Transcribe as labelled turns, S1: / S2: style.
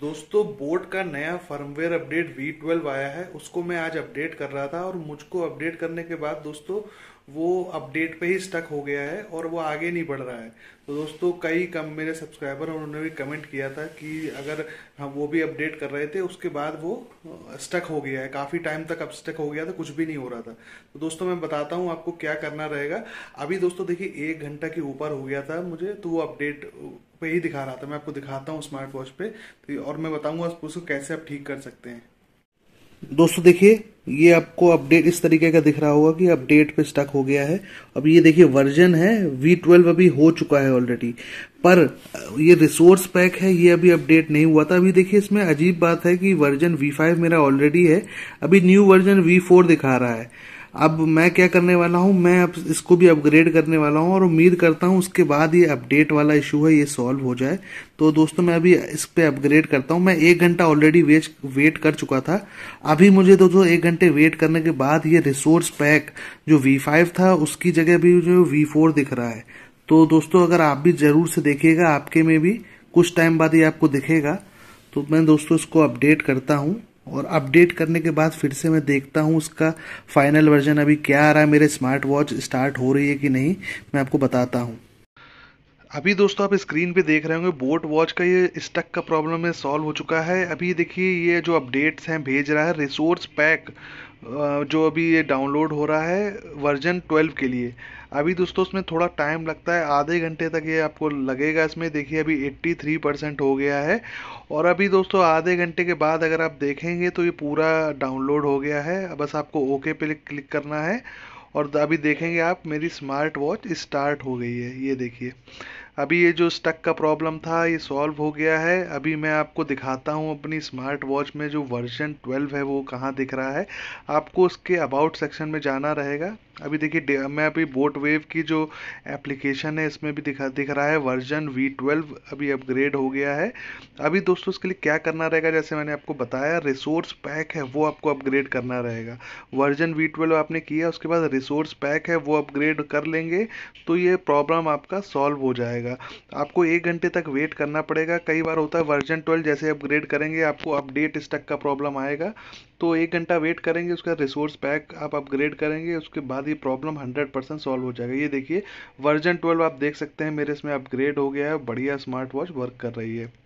S1: दोस्तों बोट का नया फर्मवेयर अपडेट V12 आया है उसको मैं आज अपडेट कर रहा था और मुझको अपडेट करने के बाद दोस्तों वो अपडेट पे ही स्टक हो गया है और वो आगे नहीं बढ़ रहा है तो दोस्तों कई कम मेरे सब्सक्राइबर उन्होंने भी कमेंट किया था कि अगर हम वो भी अपडेट कर रहे थे उसके बाद वो स्टक हो गया है काफ़ी टाइम तक अब स्टक हो गया था कुछ भी नहीं हो रहा था तो दोस्तों मैं बताता हूँ आपको क्या करना रहेगा अभी दोस्तों देखिए एक घंटा के ऊपर हो गया था मुझे तो वो अपडेट पे ही दिखा रहा था मैं आपको दिखाता हूँ स्मार्ट वॉच पे तो और मैं बताऊंगा उसको कैसे आप ठीक कर सकते हैं दोस्तों देखिए ये आपको अपडेट इस तरीके का दिख रहा होगा कि अपडेट पे स्टक हो गया है अब ये देखिए वर्जन है वी ट्वेल्व अभी हो चुका है ऑलरेडी पर ये रिसोर्स पैक है ये अभी अपडेट नहीं हुआ था अभी देखिए इसमें अजीब बात है कि वर्जन वी फाइव मेरा ऑलरेडी है अभी न्यू वर्जन वी फोर दिखा रहा है अब मैं क्या करने वाला हूँ मैं इसको भी अपग्रेड करने वाला हूँ और उम्मीद करता हूँ उसके बाद ये अपडेट वाला इशू है ये सॉल्व हो जाए तो दोस्तों मैं अभी इस पर अपग्रेड करता हूँ मैं एक घंटा ऑलरेडी वेट वेट कर चुका था अभी मुझे दोस्तों एक घंटे वेट करने के बाद ये रिसोर्स पैक जो वी फाइव था उसकी जगह भी जो वी फोर दिख रहा है तो दोस्तों अगर आप भी ज़रूर से देखिएगा आपके में भी कुछ टाइम बाद ये आपको दिखेगा तो मैं दोस्तों इसको अपडेट करता हूँ और अपडेट करने के बाद फिर से मैं देखता हूँ उसका फाइनल वर्जन अभी क्या आ रहा है मेरे स्मार्ट वॉच स्टार्ट हो रही है कि नहीं मैं आपको बताता हूँ अभी दोस्तों आप स्क्रीन पे देख रहे होंगे बोट वॉच का ये स्टक का प्रॉब्लम है सॉल्व हो चुका है अभी देखिए ये जो अपडेट्स हैं भेज रहा है रिसोर्स पैक जो अभी ये डाउनलोड हो रहा है वर्जन 12 के लिए अभी दोस्तों उसमें थोड़ा टाइम लगता है आधे घंटे तक ये आपको लगेगा इसमें देखिए अभी 83 परसेंट हो गया है और अभी दोस्तों आधे घंटे के बाद अगर आप देखेंगे तो ये पूरा डाउनलोड हो गया है बस आपको ओके पे क्लिक करना है और अभी देखेंगे आप मेरी स्मार्ट वॉच स्टार्ट हो गई है ये देखिए अभी ये जो स्टक का प्रॉब्लम था ये सॉल्व हो गया है अभी मैं आपको दिखाता हूँ अपनी स्मार्ट वॉच में जो वर्जन 12 है वो कहाँ दिख रहा है आपको उसके अबाउट सेक्शन में जाना रहेगा अभी देखिए मैं अभी बोट वेव की जो एप्लीकेशन है इसमें भी दिखा दिख रहा है वर्जन वी ट्वेल्व अभी अपग्रेड हो गया है अभी दोस्तों इसके लिए क्या करना रहेगा जैसे मैंने आपको बताया रिसोर्स पैक है वो आपको अपग्रेड करना रहेगा वर्जन वी ट्वेल्व आपने किया उसके बाद रिसोर्स पैक है वो अपग्रेड कर लेंगे तो ये प्रॉब्लम आपका सॉल्व हो जाएगा जाएगा आपको एक घंटे तक वेट करना पड़ेगा कई बार होता है वर्जन ट्वेल्व जैसे अपग्रेड करेंगे आपको अपडेट स्टक का प्रॉब्लम आएगा तो एक घंटा वेट करेंगे उसका रिसोर्स पैक आप अपग्रेड करेंगे उसके बाद ये प्रॉब्लम 100 परसेंट सॉल्व हो जाएगा ये देखिए वर्जन 12 आप देख सकते हैं मेरे इसमें अपग्रेड हो गया है बढ़िया स्मार्ट वॉच वर्क कर रही है